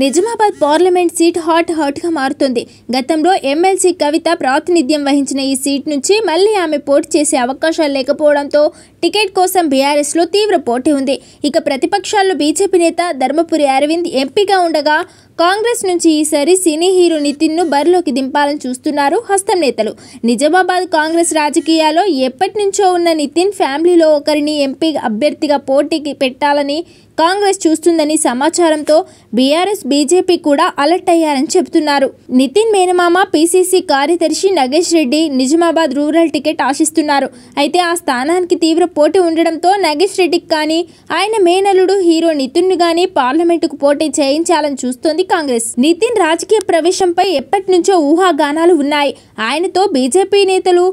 Nizamabad parliament seat hot హాట్గా మారుతుంది గతంలో ఎమ్మెల్సీ కవిత ప్రాతినిధ్యం వహించిన ఈ సీట్ నుంచి మళ్ళీ ఆమె పోటీ చేసే అవకాశాలు లేకపోవడంతో టికెట్ కోసం బీఆర్ఎస్లో తీవ్ర పోటీ ఉంది ఇక ప్రతిపక్షాల్లో బీజేపీ నేత ధర్మపురి అరవింద్ ఎంపీగా ఉండగా కాంగ్రెస్ నుంచి ఈసారి సినీ హీరో నితిన్ను బరిలోకి దింపాలని చూస్తున్నారు హస్తం నేతలు నిజామాబాద్ కాంగ్రెస్ రాజకీయాల్లో ఎప్పటి నుంచో ఉన్న నితిన్ ఫ్యామిలీలో ఒకరిని ఎంపీ అభ్యర్థిగా పోటీకి పెట్టాలని కాంగ్రెస్ చూస్తుందని సమాచారంతో బీఆర్ఎస్ బీజేపీ కూడా అలర్ట్ అయ్యారని చెబుతున్నారు నితిన్ మేనమామ పీసీసీ కార్యదర్శి నగేష్ రెడ్డి నిజామాబాద్ రూరల్ టికెట్ ఆశిస్తున్నారు అయితే ఆ స్థానానికి తీవ్ర పోటీ ఉండడంతో నగేష్ రెడ్డికి కానీ ఆయన మేనలుడు హీరో నితిన్ను కానీ పార్లమెంటుకు పోటీ చేయించాలని చూస్తోంది కాంగ్రెస్ నితిన్ రాజకీయ ప్రవేశంపై ఎప్పటి నుంచో ఊహాగానాలు ఉన్నాయి ఆయనతో బీజేపీ నేతలు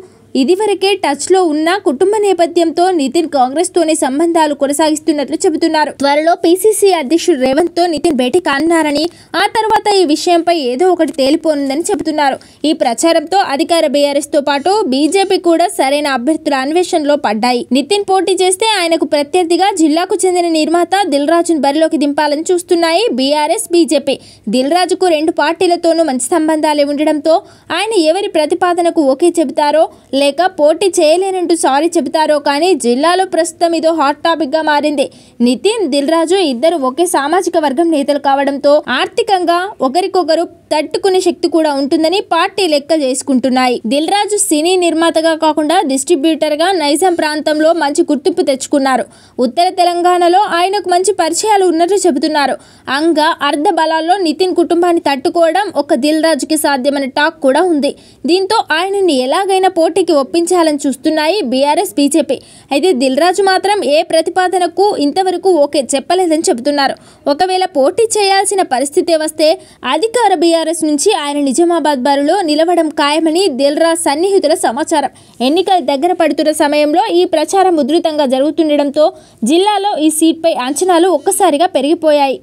ఇదివరకే టచ్లో ఉన్న కుటుంబ నేపథ్యంతో నితిన్ కాంగ్రెస్తోనే సంబంధాలు కొనసాగిస్తున్నట్లు చెబుతున్నారు త్వరలో పీసీసీ అధ్యక్షుడు రేవంత్తో నితిన్ భేటీ కానున్నారని ఆ తర్వాత ఈ విషయంపై ఏదో ఒకటి తేలిపోనుందని చెబుతున్నారు ఈ ప్రచారంతో అధికార బీఆర్ఎస్తో పాటు బీజేపీ కూడా సరైన అభ్యర్థుల అన్వేషణలో పడ్డాయి నితిన్ పోటీ చేస్తే ఆయనకు ప్రత్యర్థిగా జిల్లాకు చెందిన నిర్మాత దిల్ రాజును బరిలోకి దింపాలని చూస్తున్నాయి బీఆర్ఎస్ బీజేపీ దిల్ రాజుకు రెండు పార్టీలతోనూ మంచి సంబంధాలే ఉండడంతో ఆయన ఎవరి ప్రతిపాదనకు ఓకే చెబుతారో లేక పోటీ చేయలేనంటూ సారీ చెబుతారో కానీ జిల్లాలో ప్రస్తుతం ఇదో హాట్ టాపిక్గా మారింది నితిన్ దిల్రాజు ఇద్దరు ఒకే సామాజిక వర్గం నేతలు కావడంతో ఆర్థికంగా ఒకరికొకరు తట్టుకునే శక్తి కూడా ఉంటుందని పార్టీ లెక్క చేసుకుంటున్నాయి దిల్రాజు సినీ నిర్మాతగా కాకుండా డిస్ట్రిబ్యూటర్గా నైజాం ప్రాంతంలో మంచి గుర్తింపు తెచ్చుకున్నారు ఉత్తర తెలంగాణలో ఆయనకు మంచి పరిచయాలు ఉన్నట్లు చెబుతున్నారు అంగా అర్ధ బలాల్లో నితిన్ కుటుంబాన్ని తట్టుకోవడం ఒక దిల్రాజుకి సాధ్యమైన టాక్ కూడా ఉంది దీంతో ఆయనని ఎలాగైనా పోటీకి ఒప్పించాలని చూస్తున్నాయి బీఆర్ఎస్ బీజేపీ అయితే దిల్రాజు మాత్రం ఏ ప్రతిపాదనకు ఇంతవరకు ఓకే చెప్పలేదని చెబుతున్నారు ఒకవేళ పోటీ చేయాల్సిన పరిస్థితి వస్తే అధికార బీఆర్ఎస్ నుంచి ఆయన నిజామాబాద్ బారులో నిలవడం ఖాయమని దిల్రాజ్ సన్నిహితుల సమాచారం ఎన్నికలు దగ్గర పడుతున్న సమయంలో ఈ ప్రచారం ఉధృతంగా జరుగుతుండటంతో జిల్లాలో ఈ సీట్పై అంచనాలు ఒక్కసారిగా పెరిగిపోయాయి